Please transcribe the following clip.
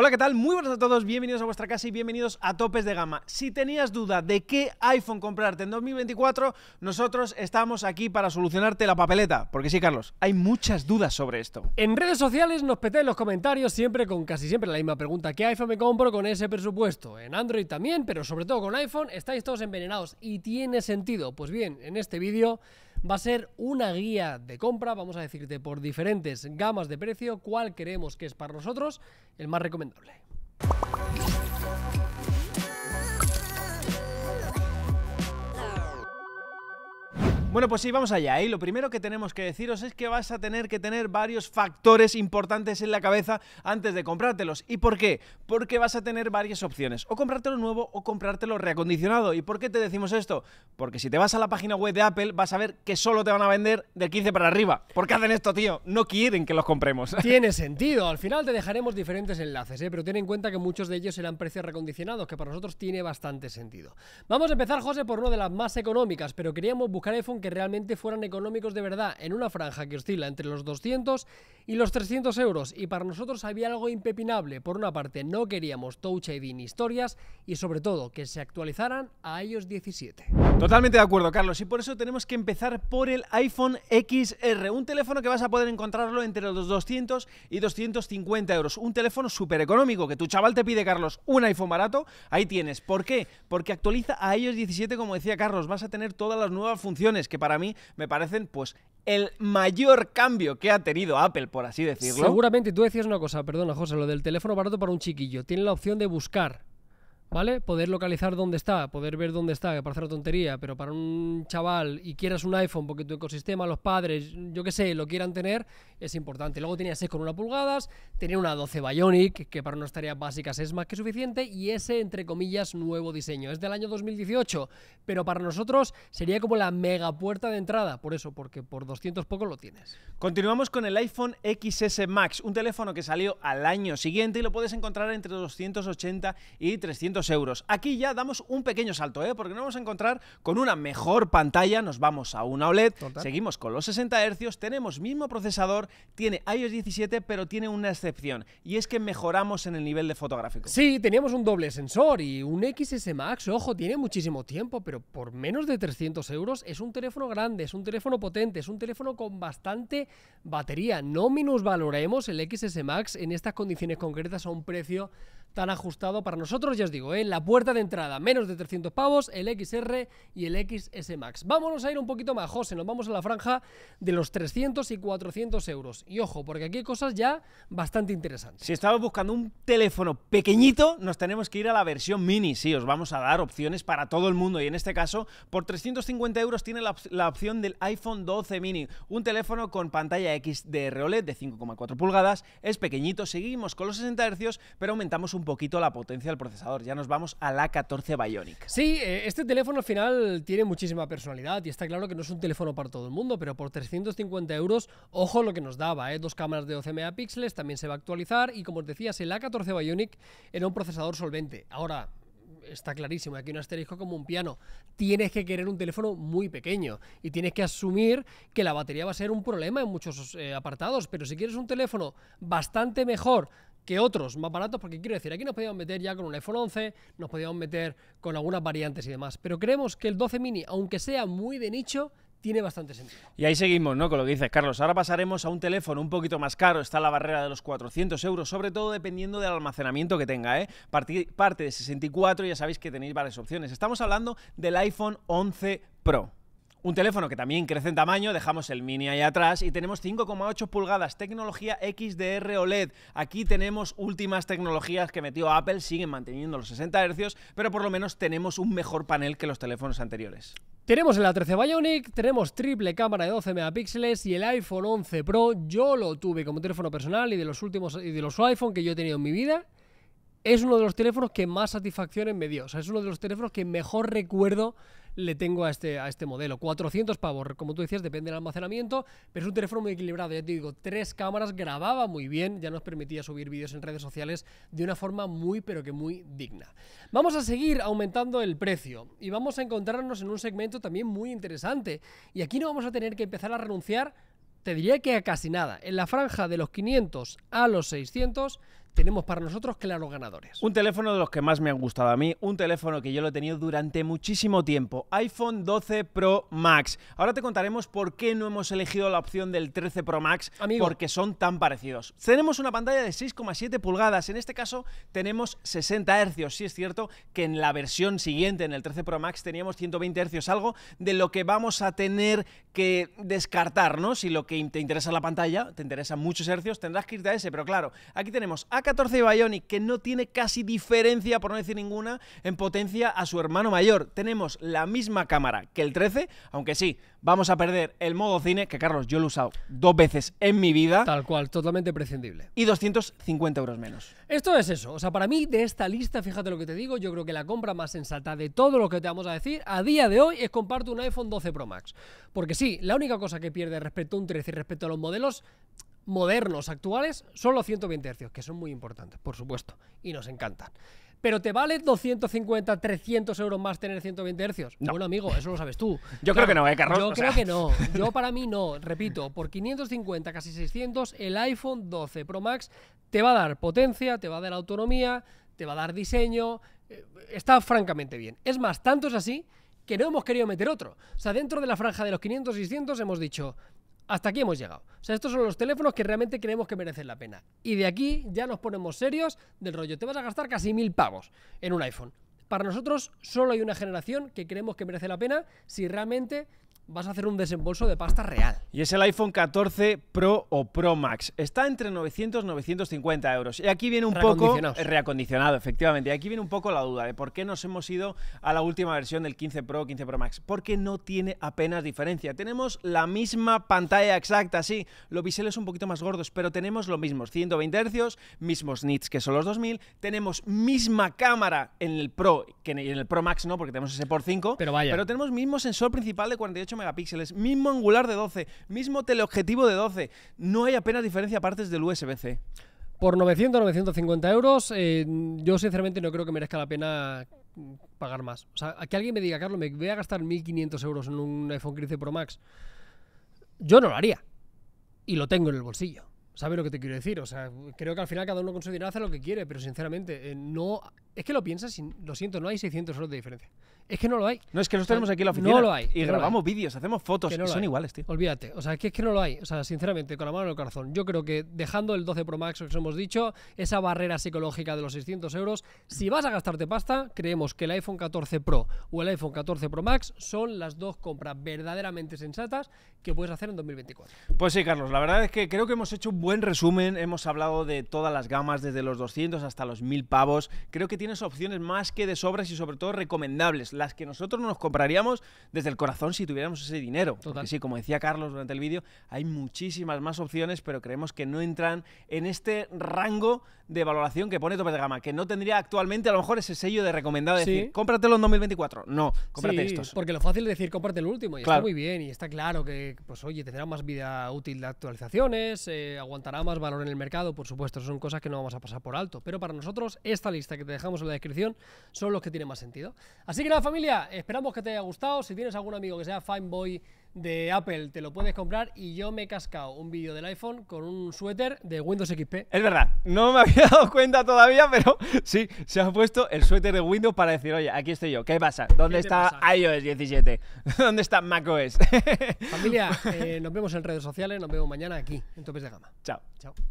Hola, ¿qué tal? Muy buenas a todos, bienvenidos a vuestra casa y bienvenidos a Topes de Gama. Si tenías duda de qué iPhone comprarte en 2024, nosotros estamos aquí para solucionarte la papeleta. Porque sí, Carlos, hay muchas dudas sobre esto. En redes sociales nos petáis los comentarios siempre con casi siempre la misma pregunta. ¿Qué iPhone me compro con ese presupuesto? En Android también, pero sobre todo con iPhone, estáis todos envenenados y tiene sentido. Pues bien, en este vídeo va a ser una guía de compra, vamos a decirte por diferentes gamas de precio, cuál creemos que es para nosotros el más recomendable. Bueno, pues sí, vamos allá. ¿eh? Lo primero que tenemos que deciros es que vas a tener que tener varios factores importantes en la cabeza antes de comprártelos. ¿Y por qué? Porque vas a tener varias opciones. O comprártelo nuevo o comprártelo reacondicionado. ¿Y por qué te decimos esto? Porque si te vas a la página web de Apple vas a ver que solo te van a vender de 15 para arriba. ¿Por qué hacen esto, tío? No quieren que los compremos. Tiene sentido. Al final te dejaremos diferentes enlaces, ¿eh? pero ten en cuenta que muchos de ellos serán precios recondicionados, que para nosotros tiene bastante sentido. Vamos a empezar, José, por una de las más económicas, pero queríamos buscar iPhone que realmente fueran económicos de verdad, en una franja que oscila entre los 200 y los 300 euros, y para nosotros había algo impepinable. Por una parte, no queríamos Touch ID ni historias, y sobre todo, que se actualizaran a iOS 17. Totalmente de acuerdo, Carlos, y por eso tenemos que empezar por el iPhone XR, un teléfono que vas a poder encontrarlo entre los 200 y 250 euros, un teléfono súper económico, que tu chaval te pide, Carlos, un iPhone barato, ahí tienes. ¿Por qué? Porque actualiza a iOS 17, como decía Carlos, vas a tener todas las nuevas funciones que para mí me parecen pues el mayor cambio que ha tenido Apple, por así decirlo. Seguramente, tú decías una cosa, perdona José, lo del teléfono barato para un chiquillo. Tiene la opción de buscar ¿vale? Poder localizar dónde está, poder ver dónde está, que parece una tontería, pero para un chaval y quieras un iPhone porque tu ecosistema, los padres, yo qué sé, lo quieran tener, es importante. Luego tenía 6,1 pulgadas, tenía una 12 Bionic, que para unas tareas básicas es más que suficiente, y ese, entre comillas, nuevo diseño. Es del año 2018, pero para nosotros sería como la mega puerta de entrada, por eso, porque por 200 poco lo tienes. Continuamos con el iPhone XS Max, un teléfono que salió al año siguiente y lo puedes encontrar entre 280 y 300 euros. Aquí ya damos un pequeño salto, ¿eh? porque nos vamos a encontrar con una mejor pantalla, nos vamos a una OLED, seguimos con los 60 Hz, tenemos mismo procesador, tiene iOS 17, pero tiene una excepción, y es que mejoramos en el nivel de fotográfico. Sí, teníamos un doble sensor y un XS Max, ojo, tiene muchísimo tiempo, pero por menos de 300 euros es un teléfono grande, es un teléfono potente, es un teléfono con bastante batería. No minusvaloremos el XS Max en estas condiciones concretas a un precio tan ajustado para nosotros, ya os digo, en ¿eh? la puerta de entrada, menos de 300 pavos, el XR y el XS Max. Vámonos a ir un poquito más, José, nos vamos a la franja de los 300 y 400 euros. Y ojo, porque aquí hay cosas ya bastante interesantes. Si estabas buscando un teléfono pequeñito, nos tenemos que ir a la versión mini, sí, os vamos a dar opciones para todo el mundo y en este caso, por 350 euros tiene la, opción del iPhone 12 mini, un teléfono con pantalla XDR OLED de 5,4 e pulgadas, es pequeñito, seguimos con los 60 Hz, pero aumentamos un un poquito la potencia del procesador. Ya nos vamos a la 14 Bionic. Sí, eh, este teléfono al final tiene muchísima personalidad y está claro que no es un teléfono para todo el mundo, pero por 350 euros, ojo lo que nos daba, eh, dos cámaras de 12 megapíxeles, también se va a actualizar y como os decías, el A14 Bionic era un procesador solvente. Ahora, está clarísimo, aquí un asterisco como un piano. Tienes que querer un teléfono muy pequeño y tienes que asumir que la batería va a ser un problema en muchos eh, apartados, pero si quieres un teléfono bastante mejor que otros más baratos, porque quiero decir, aquí nos podíamos meter ya con un iPhone 11, nos podíamos meter con algunas variantes y demás, pero creemos que el 12 mini, aunque sea muy de nicho, tiene bastante sentido. Y ahí seguimos, ¿no? Con lo que dices, Carlos. Ahora pasaremos a un teléfono un poquito más caro. Está la barrera de los 400 euros, sobre todo dependiendo del almacenamiento que tenga, ¿eh? Parte, parte de 64, ya sabéis que tenéis varias opciones. Estamos hablando del iPhone 11 Pro. Un teléfono que también crece en tamaño, dejamos el mini ahí atrás y tenemos 5,8 pulgadas, tecnología XDR OLED. Aquí tenemos últimas tecnologías que metió Apple, siguen manteniendo los 60 Hz, pero por lo menos tenemos un mejor panel que los teléfonos anteriores. Tenemos el A13 Bionic, tenemos triple cámara de 12 megapíxeles y el iPhone 11 Pro. Yo lo tuve como teléfono personal y de los últimos y de los iPhone que yo he tenido en mi vida. Es uno de los teléfonos que más satisfacción me dio. O sea, es uno de los teléfonos que mejor recuerdo le tengo a este, a este modelo. 400 pavos, como tú decías, depende del almacenamiento, pero es un teléfono muy equilibrado, ya te digo, tres cámaras, grababa muy bien, ya nos permitía subir vídeos en redes sociales de una forma muy, pero que muy digna. Vamos a seguir aumentando el precio y vamos a encontrarnos en un segmento también muy interesante y aquí no vamos a tener que empezar a renunciar te diría que a casi nada. En la franja de los 500 a los 600 tenemos para nosotros que los ganadores. Un teléfono de los que más me han gustado a mí, un teléfono que yo lo he tenido durante muchísimo tiempo, iPhone 12 Pro Max. Ahora te contaremos por qué no hemos elegido la opción del 13 Pro Max, porque son tan parecidos. Tenemos una pantalla de 6,7 pulgadas, en este caso tenemos 60 Hz. Si es cierto que en la versión siguiente, en el 13 Pro Max, teníamos 120 Hz, algo de lo que vamos a tener que descartar, ¿no? Si lo que te interesa la pantalla, te interesa muchos hercios, tendrás que irte a ese, pero claro, aquí tenemos a14 Bionic, que no tiene casi diferencia, por no decir ninguna, en potencia a su hermano mayor. Tenemos la misma cámara que el 13, aunque sí, vamos a perder el modo cine, que Carlos, yo lo he usado dos veces en mi vida. Tal cual, totalmente prescindible. Y 250 euros menos. Esto es eso. O sea, para mí, de esta lista, fíjate lo que te digo, yo creo que la compra más sensata de todo lo que te vamos a decir a día de hoy es comparte un iPhone 12 Pro Max. Porque sí, la única cosa que pierde respecto a un 13 y respecto a los modelos modernos, actuales, son los 120 Hz, que son muy importantes, por supuesto, y nos encantan. Pero ¿te vale 250, 300 euros más tener 120 Hz? Bueno, amigo, eso lo sabes tú. Yo creo que no, ¿eh, Carlos? Yo creo que no. Yo para mí no. Repito, por 550, casi 600, el iPhone 12 Pro Max te va a dar potencia, te va a dar autonomía, te va a dar diseño. Eh, está francamente bien. Es más, tanto es así que no hemos querido meter otro. O sea, dentro de la franja de los 500-600 hemos dicho, hasta aquí hemos llegado. O sea, estos son los teléfonos que realmente creemos que merecen la pena. Y de aquí ya nos ponemos serios del rollo. Te vas a gastar casi mil pavos en un iPhone. Para nosotros solo hay una generación que creemos que merece la pena si realmente vas a hacer un desembolso de pasta real. Y es el iPhone 14 Pro o Pro Max. Está entre 900 y 950 euros. Y aquí viene un poco... Eh, reacondicionado, efectivamente. Y aquí viene un poco la duda de por qué nos hemos ido a la última versión del 15 Pro 15 Pro Max. Porque no tiene apenas diferencia. Tenemos la misma pantalla exacta, sí. Los biseles un poquito más gordos, pero tenemos lo mismo. 120 Hz, mismos nits que son los 2000. Tenemos misma cámara en el Pro, que en el Pro Max no, porque tenemos ese por 5. Pero vaya. Pero tenemos mismo sensor principal de 48 megapíxeles, mismo angular de 12, mismo teleobjetivo de 12. No hay apenas diferencia partes del USB-C. Por 900, 950 euros, eh, yo sinceramente no creo que merezca la pena mm, pagar más. O sea, que alguien me diga, Carlos, me voy a gastar 1.500 euros en un iPhone 15 Pro Max. Yo no lo haría. Y lo tengo en el bolsillo. ¿Sabes lo que te quiero decir? O sea, creo que al final cada uno con su dinero hace lo que quiere, pero sinceramente, eh, no. Es que lo piensas, y, lo siento, no hay 600 euros de diferencia. Es que no lo hay. No, es que nosotros tenemos aquí la oficina. No lo hay. Y grabamos vídeos, hacemos fotos no y son iguales, tío. Olvídate. O sea, es que, es que no lo hay. O sea, sinceramente, con la mano en el corazón. Yo creo que dejando el 12 Pro Max, que os hemos dicho, esa barrera psicológica de los 600 euros, si vas a gastarte pasta, creemos que el iPhone 14 Pro o el iPhone 14 Pro Max son las dos compras verdaderamente sensatas que puedes hacer en 2024. Pues sí, Carlos. La verdad es que creo que hemos hecho un buen resumen. Hemos hablado de todas las gamas, desde los 200 hasta los 1000 pavos. Creo que tienes opciones más que de sobras y sobre todo recomendables las que nosotros nos compraríamos desde el corazón si tuviéramos ese dinero. así Sí, como decía Carlos durante el vídeo, hay muchísimas más opciones, pero creemos que no entran en este rango de valoración que pone tope de gama, que no tendría actualmente a lo mejor ese sello de recomendado sí. decir, cómpratelo en 2024. No, cómprate estos. Porque lo fácil es decir, cómprate el último, y está muy bien, y está claro que, pues oye, tendrá más vida útil de actualizaciones, eh, aguantará más valor en el mercado, por supuesto, son cosas que no vamos a pasar por alto. Pero para nosotros, esta lista que te dejamos en la descripción son los que tienen más sentido. Así que nada, familia, esperamos que te haya gustado. Si tienes algún amigo que sea boy de Apple, te lo puedes comprar. Y yo me he cascado un vídeo del iPhone con un suéter de Windows XP. Es verdad, no me había dado cuenta todavía, pero sí, se ha puesto el suéter de Windows para decir, oye, aquí estoy yo, ¿qué pasa? ¿Dónde está iOS 17? ¿Dónde está macOS? Familia, eh, nos vemos en redes sociales, nos vemos mañana aquí, en Topes de Gama. Chao. Chao.